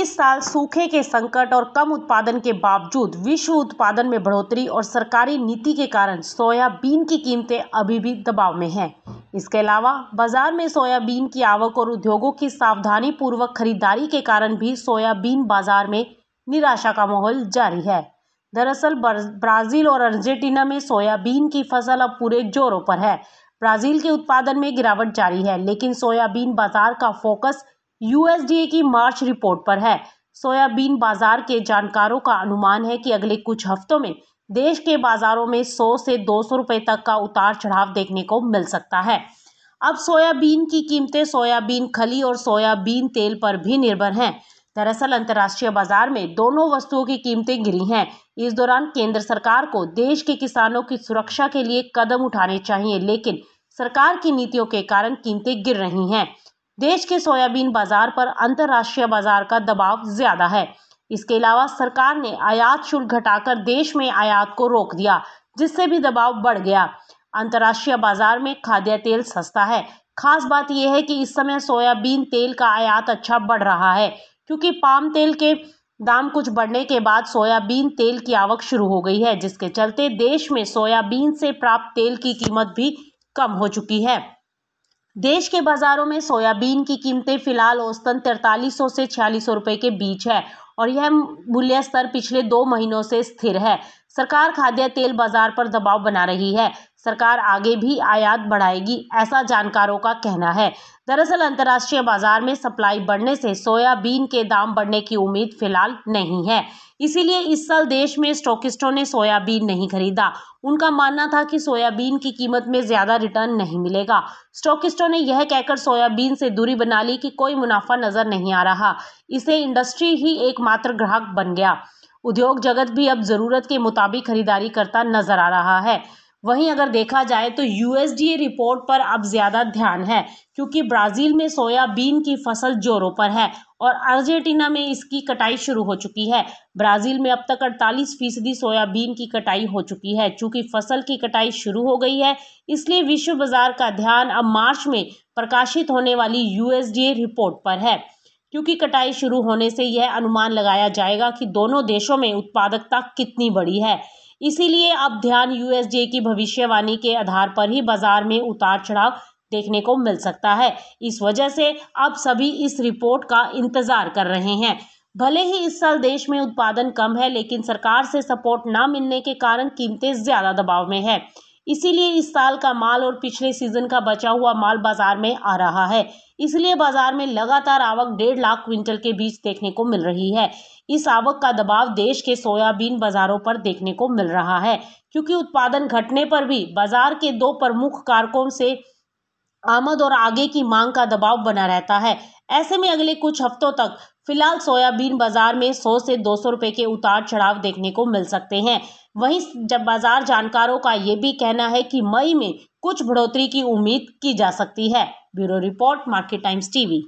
इस साल सूखे के संकट और कम उत्पादन के बावजूद विश्व उत्पादन में बढ़ोतरी और सरकारी नीति के कारण सोयाबीन की कीमतें अभी भी दबाव में हैं इसके अलावा बाजार में सोयाबीन की आवक और उद्योगों की सावधानी पूर्वक खरीदारी के कारण भी सोयाबीन बाजार में निराशा का माहौल जारी है दरअसल ब्राजील और अर्जेंटीना में सोयाबीन की फसल अब पूरे जोरों पर है ब्राजील के उत्पादन में गिरावट जारी है लेकिन सोयाबीन बाजार का फोकस यूएसडीए की मार्च रिपोर्ट पर है सोयाबीन बाजार के जानकारों का अनुमान है कि अगले कुछ हफ्तों में देश के बाजारों में 100 से 200 रुपए तक का उतार चढ़ाव देखने को मिल सकता है अब सोयाबीन की कीमतें सोयाबीन खली और सोयाबीन तेल पर भी निर्भर हैं दरअसल अंतर्राष्ट्रीय बाजार में दोनों वस्तुओं की कीमतें गिरी हैं इस दौरान केंद्र सरकार को देश के किसानों की सुरक्षा के लिए कदम उठाने चाहिए लेकिन सरकार की नीतियों के कारण कीमतें गिर रही हैं देश के सोयाबीन बाजार पर अंतर्राष्ट्रीय बाजार का दबाव ज्यादा है इसके अलावा सरकार ने आयात शुल्क घटाकर देश में आयात को रोक दिया जिससे भी दबाव बढ़ गया अंतर्राष्ट्रीय बाजार में खाद्य तेल सस्ता है खास बात यह है कि इस समय सोयाबीन तेल का आयात अच्छा बढ़ रहा है क्योंकि पाम तेल के दाम कुछ बढ़ने के बाद सोयाबीन तेल की आवक शुरू हो गई है जिसके चलते देश में सोयाबीन से प्राप्त तेल की कीमत भी कम हो चुकी है देश के बाजारों में सोयाबीन की कीमतें फिलहाल औसतन तैतालीस सौ से छियालीस सौ रुपए के बीच है और यह मूल्य स्तर पिछले दो महीनों से स्थिर है सरकार खाद्य तेल बाजार पर दबाव बना रही है सरकार आगे भी आयात बढ़ाएगी ऐसा जानकारों का कहना है दरअसल अंतर्राष्ट्रीय बाजार में सप्लाई बढ़ने से सोयाबीन के दाम बढ़ने की उम्मीद फिलहाल नहीं है इसीलिए इस साल देश में स्टॉकिस्टों ने सोयाबीन नहीं खरीदा उनका मानना था कि सोयाबीन की कीमत में ज्यादा रिटर्न नहीं मिलेगा स्टॉकिस्टों ने यह कहकर सोयाबीन से दूरी बना ली कि कोई मुनाफा नजर नहीं आ रहा इसे इंडस्ट्री ही एकमात्र ग्राहक बन गया उद्योग जगत भी अब ज़रूरत के मुताबिक खरीदारी करता नज़र आ रहा है वहीं अगर देखा जाए तो यूएसडीए रिपोर्ट पर अब ज़्यादा ध्यान है क्योंकि ब्राज़ील में सोयाबीन की फसल जोरों पर है और अर्जेंटीना में इसकी कटाई शुरू हो चुकी है ब्राज़ील में अब तक अड़तालीस फीसदी सोयाबीन की कटाई हो चुकी है चूँकि फसल की कटाई शुरू हो गई है इसलिए विश्व बाजार का ध्यान अब मार्च में प्रकाशित होने वाली यूएसडीए रिपोर्ट पर है क्योंकि कटाई शुरू होने से यह अनुमान लगाया जाएगा कि दोनों देशों में उत्पादकता कितनी बड़ी है इसीलिए अब ध्यान यूएसजे की भविष्यवाणी के आधार पर ही बाजार में उतार चढ़ाव देखने को मिल सकता है इस वजह से अब सभी इस रिपोर्ट का इंतजार कर रहे हैं भले ही इस साल देश में उत्पादन कम है लेकिन सरकार से सपोर्ट न मिलने के कारण कीमतें ज्यादा दबाव में है इसीलिए इस साल का माल और पिछले सीजन का बचा हुआ माल बाजार में आ रहा है इसलिए बाजार में लगातार आवक डेढ़ लाख क्विंटल के बीच देखने को मिल रही है इस आवक का दबाव देश के सोयाबीन बाजारों पर देखने को मिल रहा है क्योंकि उत्पादन घटने पर भी बाजार के दो प्रमुख कारकों से आमद और आगे की मांग का दबाव बना रहता है ऐसे में अगले कुछ हफ्तों तक फिलहाल सोयाबीन बाजार में 100 से 200 रुपए के उतार चढ़ाव देखने को मिल सकते हैं वहीं जब बाजार जानकारों का ये भी कहना है कि मई में कुछ बढ़ोतरी की उम्मीद की जा सकती है bureau report Market Times TV